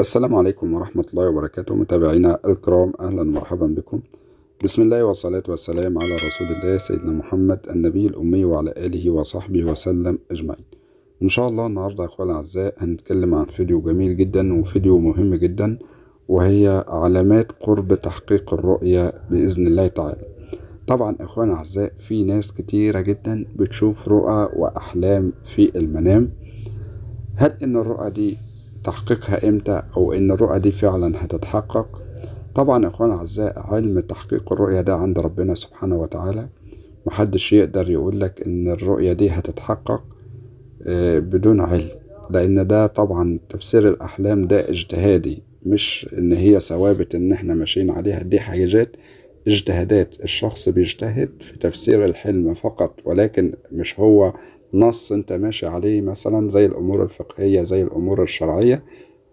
السلام عليكم ورحمة الله وبركاته متابعينا الكرام أهلا ومرحبا بكم بسم الله والصلاة والسلام على رسول الله سيدنا محمد النبي الأمي وعلى آله وصحبه وسلم أجمعين إن شاء الله النهاردة يا أخوان الأعزاء هنتكلم عن فيديو جميل جدا وفيديو مهم جدا وهي علامات قرب تحقيق الرؤية بإذن الله تعالى طبعا إخوان الأعزاء في ناس كتيرة جدا بتشوف رؤى وأحلام في المنام هل إن الرؤى دي تحقيقها امتى او ان الرؤية دي فعلا هتتحقق طبعا اخوان اعزاء علم تحقيق الرؤية ده عند ربنا سبحانه وتعالى محدش يقدر يقولك ان الرؤية دي هتتحقق آه، بدون علم لان ده طبعا تفسير الاحلام ده اجتهادي مش ان هي ثوابت ان احنا ماشيين عليها دي حاجات اجتهادات الشخص بيجتهد في تفسير الحلم فقط ولكن مش هو نص انت ماشي عليه مثلا زي الامور الفقهية زي الامور الشرعية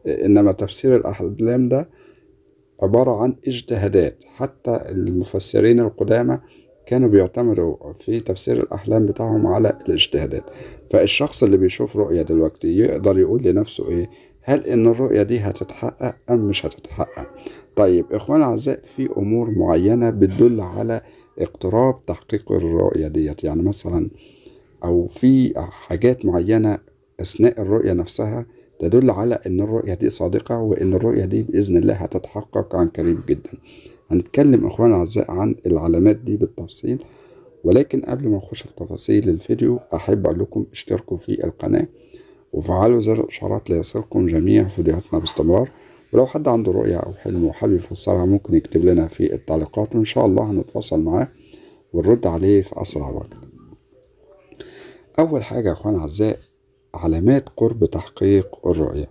انما تفسير الاحلام ده عبارة عن اجتهادات حتى المفسرين القدامى كانوا بيعتمدوا في تفسير الأحلام بتاعهم على الاجتهادات فالشخص اللي بيشوف رؤية دلوقتي يقدر يقول لنفسه إيه هل إن الرؤية دي هتتحقق أم مش هتتحقق طيب إخوان أعزاء في أمور معينة بتدل على اقتراب تحقيق الرؤية ديت يعني مثلا أو في حاجات معينة أثناء الرؤية نفسها تدل على إن الرؤية دي صادقة وإن الرؤية دي بإذن الله هتتحقق عن قريب جدا هنتكلم إخوان أعزاء عن العلامات دي بالتفصيل ولكن قبل ما نخش في تفاصيل الفيديو أحب أقول لكم اشتركوا في القناة وفعلوا زر الإشعارات ليصلكم جميع فيديوهاتنا باستمرار ولو حد عنده رؤية أو حلم وحابب يفسرها ممكن يكتب لنا في التعليقات وإن شاء الله هنتواصل معاه ونرد عليه في أسرع وقت أول حاجة يا أخوانا أعزاء علامات قرب تحقيق الرؤية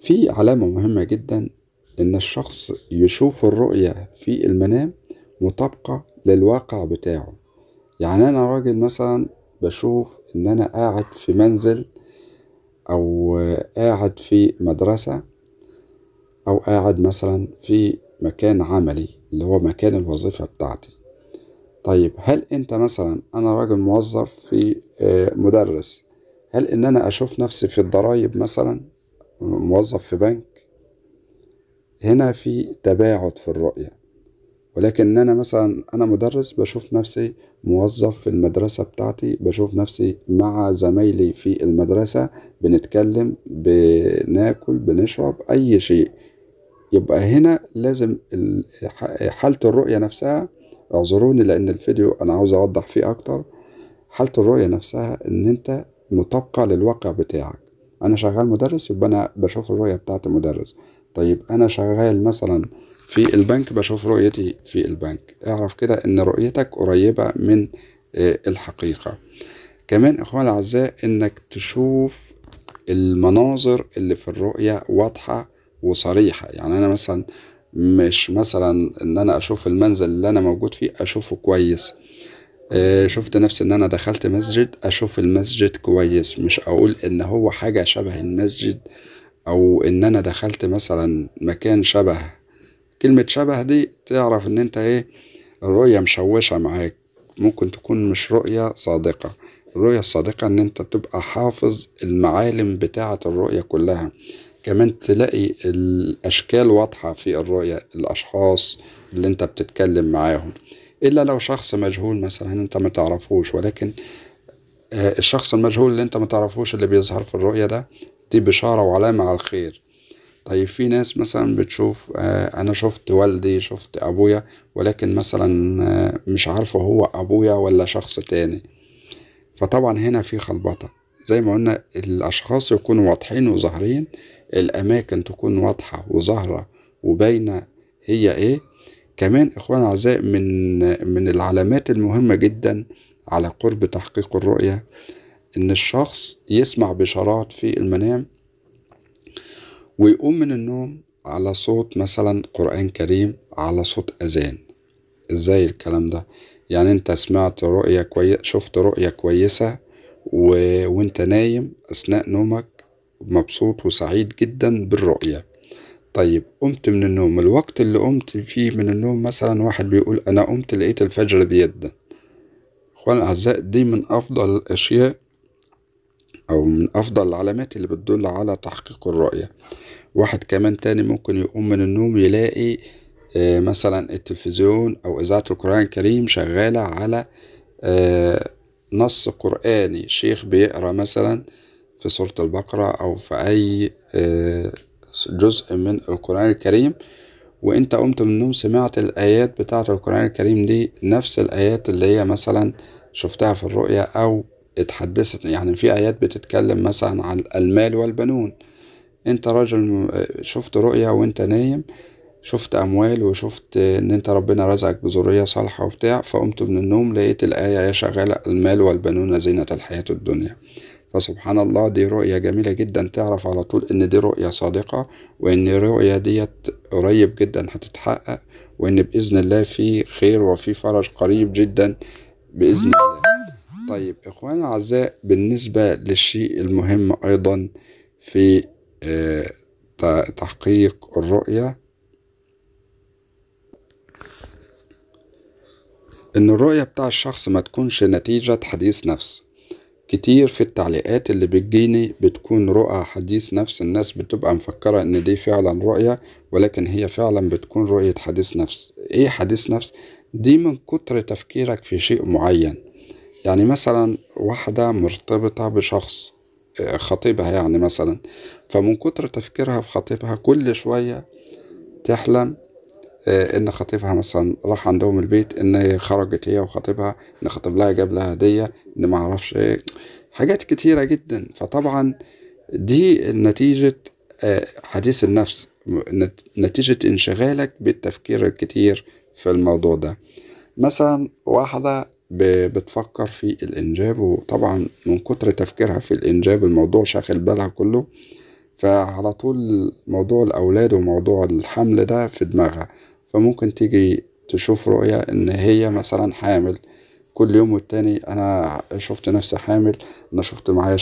في علامة مهمة جدا إن الشخص يشوف الرؤية في المنام مطابقة للواقع بتاعه يعني أنا راجل مثلا بشوف إن أنا قاعد في منزل أو قاعد في مدرسة أو قاعد مثلا في مكان عملي اللي هو مكان الوظيفة بتاعتي طيب هل أنت مثلا أنا راجل موظف في آه، مدرس هل إن أنا أشوف نفسي في الضرايب مثلا موظف في بنك هنا في تباعد في الرؤية ولكن أنا مثلا أنا مدرس بشوف نفسي موظف في المدرسة بتاعتي بشوف نفسي مع زمايلي في المدرسة بنتكلم بناكل بنشرب أي شيء يبقى هنا لازم حالة الرؤية نفسها اعذروني لأن الفيديو أنا عاوز أوضح فيه أكتر حالة الرؤية نفسها إن أنت مطابقة للواقع بتاعك أنا شغال مدرس يبقى أنا بشوف الرؤية بتاعت المدرس طيب أنا شغال مثلا في البنك بشوف رؤيتي في البنك اعرف كده إن رؤيتك قريبة من آه، الحقيقة كمان إخواني الأعزاء إنك تشوف المناظر اللي في الرؤية واضحة وصريحه يعني انا مثلا مش مثلا ان انا اشوف المنزل اللي انا موجود فيه اشوفه كويس آه، شفت نفسي ان انا دخلت مسجد اشوف المسجد كويس مش اقول ان هو حاجه شبه المسجد او ان انا دخلت مثلا مكان شبه كلمة شبه دي تعرف ان انت ايه الرؤية مشوشة معاك ممكن تكون مش رؤية صادقة الرؤية الصادقة ان انت تبقى حافظ المعالم بتاعة الرؤية كلها كمان تلاقي الأشكال واضحة في الرؤية الأشخاص اللي أنت بتتكلم معاهم إلا لو شخص مجهول مثلا أنت ما تعرفوش ولكن آه، الشخص المجهول اللي أنت ما تعرفوش اللي بيظهر في الرؤية ده دي بشارة وعلامة على الخير طيب في ناس مثلا بتشوف آه، أنا شفت والدي شفت أبويا ولكن مثلا آه، مش عارفه هو أبويا ولا شخص تاني فطبعا هنا في خلبطة زي ما قلنا الأشخاص يكونوا واضحين وظاهرين الأماكن تكون واضحة وظاهرة وباينة هي إيه كمان إخوان أعزاء من من العلامات المهمة جدا على قرب تحقيق الرؤية إن الشخص يسمع بشرايط في المنام ويقوم من النوم على صوت مثلا قرآن كريم على صوت أذان إزاي الكلام ده يعني أنت سمعت رؤية كوي... شفت رؤية كويسة و... وأنت نايم أثناء نومك مبسوط وسعيد جدا بالرؤية طيب قمت من النوم الوقت اللي قمت فيه من النوم مثلا واحد بيقول أنا قمت لقيت الفجر بيدا إخوان الأعزاء دي من أفضل الأشياء أو من أفضل العلامات اللي بتدل على تحقيق الرؤية واحد كمان تاني ممكن يقوم من النوم يلاقي آه، مثلا التلفزيون أو إذاعة القرآن الكريم شغالة على آه، نص قرآني شيخ بيقرأ مثلا في سورة البقرة أو في أي آه، جزء من القرآن الكريم وأنت قمت من النوم سمعت الآيات بتاعة القرآن الكريم دي نفس الآيات اللي هي مثلا شفتها في الرؤيا أو اتحدثت يعني في آيات بتتكلم مثلا عن المال والبنون أنت راجل آه، شفت رؤيا وأنت نايم شفت أموال وشفت آه، إن أنت ربنا رزقك بذرية صالحة وبتاع فقمت من النوم لقيت الآية يا شغالة المال والبنون زينة الحياة الدنيا فسبحان الله دي رؤية جميلة جدا تعرف على طول ان دي رؤية صادقة وان الرؤية ديت قريب جدا هتتحقق وان بإذن الله في خير وفي فرج قريب جدا بإذن الله طيب إخوانا أعزاء بالنسبة للشيء المهم أيضا في آه، تحقيق الرؤية إن الرؤية بتاع الشخص ما تكونش نتيجة حديث نفس كتير في التعليقات اللي بتجيني بتكون رؤى حديث نفس الناس بتبقى مفكرة ان دي فعلا رؤية ولكن هي فعلا بتكون رؤية حديث نفس ايه حديث نفس دي من كتر تفكيرك في شيء معين يعني مثلا واحدة مرتبطة بشخص آه، خطيبها يعني مثلا فمن كتر تفكيرها بخطيبها كل شوية تحلم آه، ان خطيبها مثلا راح عندهم البيت ان هي خرجت هي وخطيبها ان خطيب لها جاب لها هديه ان ما اعرفش ايه حاجات كتيره جدا فطبعا دي نتيجه آه، حديث النفس نتيجه انشغالك بالتفكير الكتير في الموضوع ده مثلا واحده بتفكر في الانجاب وطبعا من كتر تفكيرها في الانجاب الموضوع شاغل بالها كله فعلى طول موضوع الأولاد وموضوع الحمل ده في دماغها فممكن تيجي تشوف رؤية إن هي مثلا حامل كل يوم والتاني أنا شفت نفسي حامل أنا شفت معايا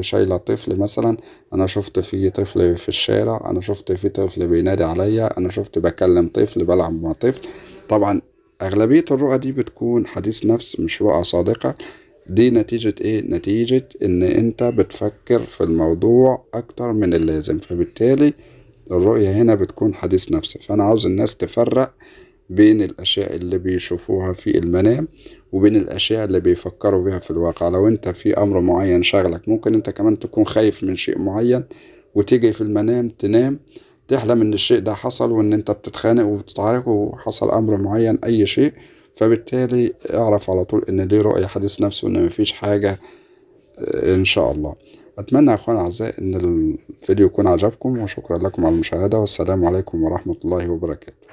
شايلة طفل مثلا أنا شفت في طفل في الشارع أنا شفت في طفل بينادي عليا أنا شفت بكلم طفل بلعب مع طفل طبعا أغلبية الرؤى دي بتكون حديث نفس مش رؤى صادقة دي نتيجة ايه نتيجة ان انت بتفكر في الموضوع اكتر من اللازم فبالتالي الرؤية هنا بتكون حديث نفسي فانا عاوز الناس تفرق بين الاشياء اللي بيشوفوها في المنام وبين الاشياء اللي بيفكروا بيها في الواقع لو انت في امر معين شغلك ممكن انت كمان تكون خايف من شيء معين وتيجي في المنام تنام تحلم ان الشيء ده حصل وان انت بتتخانق وبتتعارك وحصل امر معين اي شيء فبالتالي اعرف على طول ان دي رؤية حديث نفسه وان مفيش حاجة آه، ان شاء الله اتمنى اخوان الاعزاء ان الفيديو يكون عجبكم وشكرا لكم على المشاهدة والسلام عليكم ورحمة الله وبركاته